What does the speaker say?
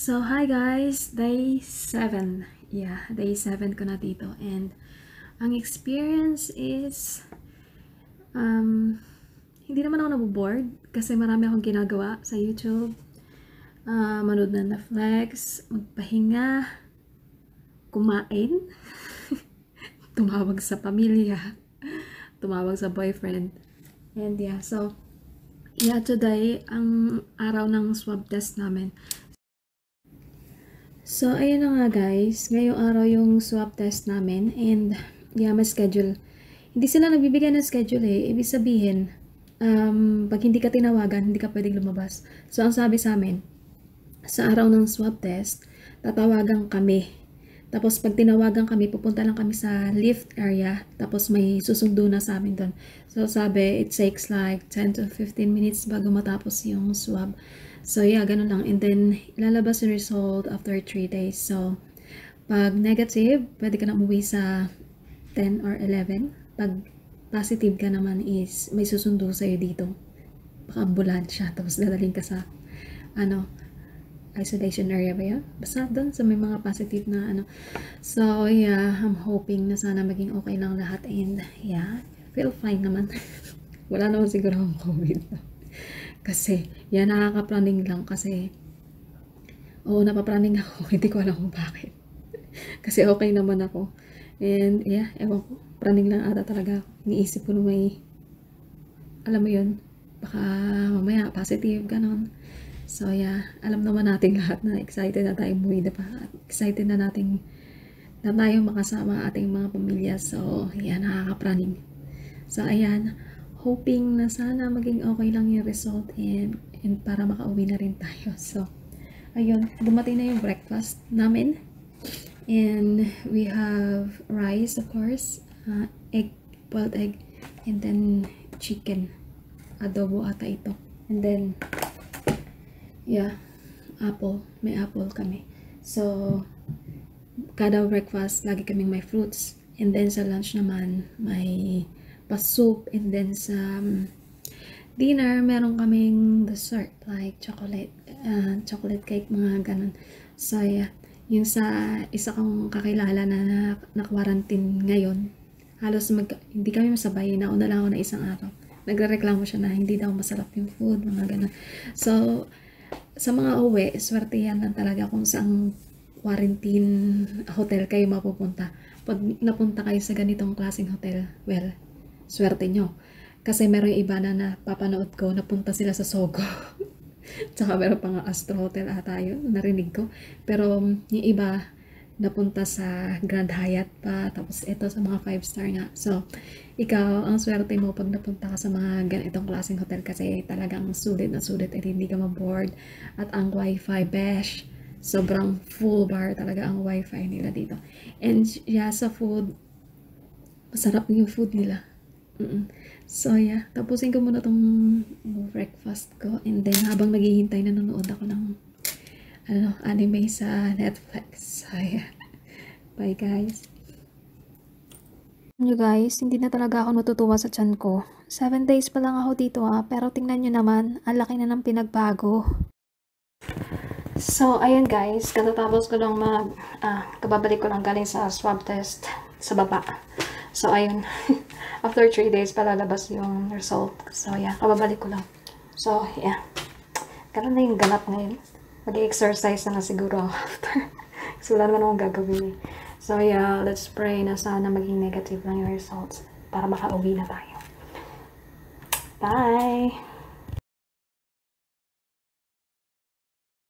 So, hi guys! Day 7. Yeah, day 7 ko na dito. And, ang experience is, um, hindi naman ako naboboard kasi marami akong ginagawa sa YouTube. Uh, manood ng Netflix, magpahinga, kumain, tumawag sa pamilya, tumawag sa boyfriend. And yeah, so, yeah, today, ang araw ng swab test namin. So, ayun na nga guys. Ngayong araw yung swab test namin and yama schedule. Hindi sila nagbibigay ng schedule eh. Ibig sabihin, um, pag hindi ka tinawagan, hindi ka pwedeng lumabas. So, ang sabi sa amin, sa araw ng swab test, tatawagan kami. Tapos, pag tinawagan kami, pupunta lang kami sa lift area. Tapos, may susundo na sa amin doon. So, sabi, it takes like 10 to 15 minutes bago matapos yung swab. So, yeah, ganun lang. And then, ilalabas yung result after 3 days. So, pag negative, pwede ka na umuwi sa 10 or 11. Pag positive ka naman is may susundo sa'yo dito. Baka ambulansya. Tapos dadaling ka sa, ano, isolation area ba yun? Basta doon sa may mga positive na ano. So, yeah, I'm hoping na sana maging okay lang lahat. And, yeah, feel fine naman. Wala naman siguro ang COVID kasi, yan nakakaplaning lang kasi, oo, napapraning ako. Hindi ko alam kung bakit. kasi okay naman ako. And, yeah, ewan ko. Praning lang ata talaga ako. Iniisip ko na may, alam mo yun, baka mamaya positive, ganon. So, yeah, alam naman natin lahat na excited na tayo buwi na pa. Excited na natin na tayo makasama ating mga pamilya. So, yeah, nakakapraning. So, ayan hoping na sana maging okay lang yung result and, and para makauwi na rin tayo. So, ayun, dumating na yung breakfast namin. And we have rice, of course, uh, egg, boiled egg, and then chicken. Adobo ata ito. And then, yeah, apple. May apple kami. So, kada breakfast, lagi kaming may fruits. And then sa lunch naman, may pa-soup and then sa dinner meron kaming dessert like chocolate uh, chocolate cake mga ganun so yeah yung sa isa kong kakilala na na-quarantine ngayon halos mag, hindi kami masabay nauna lang ako na isang araw nagrereklamo siya na hindi daw masarap yung food mga ganun so sa mga uwi swertihan lang talaga kung saan quarantine hotel kayo mapupunta pag napunta kayo sa ganitong klaseng hotel well swerte nyo. Kasi meron iba na napapanood ko, napunta sila sa Sogo. Tsaka meron pang Astro Hotel ata yun, narinig ko. Pero mm, yung iba, napunta sa Grand Hyatt pa, tapos ito sa mga 5 star nga. So, ikaw, ang swerte mo pag napunta ka sa mga ganitong klaseng hotel kasi talagang sulit na sulit at hindi ka mabored. At ang wifi besh, sobrang full bar talaga ang wifi nila dito. And yeah, sa food, masarap yung food nila. So, yeah. Tapusin ko muna tong breakfast ko. And then, habang naghihintay, nanonood ako ng ano, anime sa Netflix. So, yeah. Bye, guys. Nyo guys, hindi na talaga ako natutuwa sa chan ko. 7 days pa lang ako dito ah, pero tingnan nyo naman, ang laki na ng pinagbago. So, ayun guys, katatapos ko lang mag, ah, kababalik ko lang galing sa swab test sa baba. So, ayun. After 3 days, palalabas yung result. So, yeah. Kababalik ko lang. So, yeah. Karoon na yung ganap ngayon. Mag-exercise na na siguro after. Kasi wala naman akong gagawin eh. So, yeah. Let's pray na sana maging negative lang yung results para makauwi na tayo. Bye!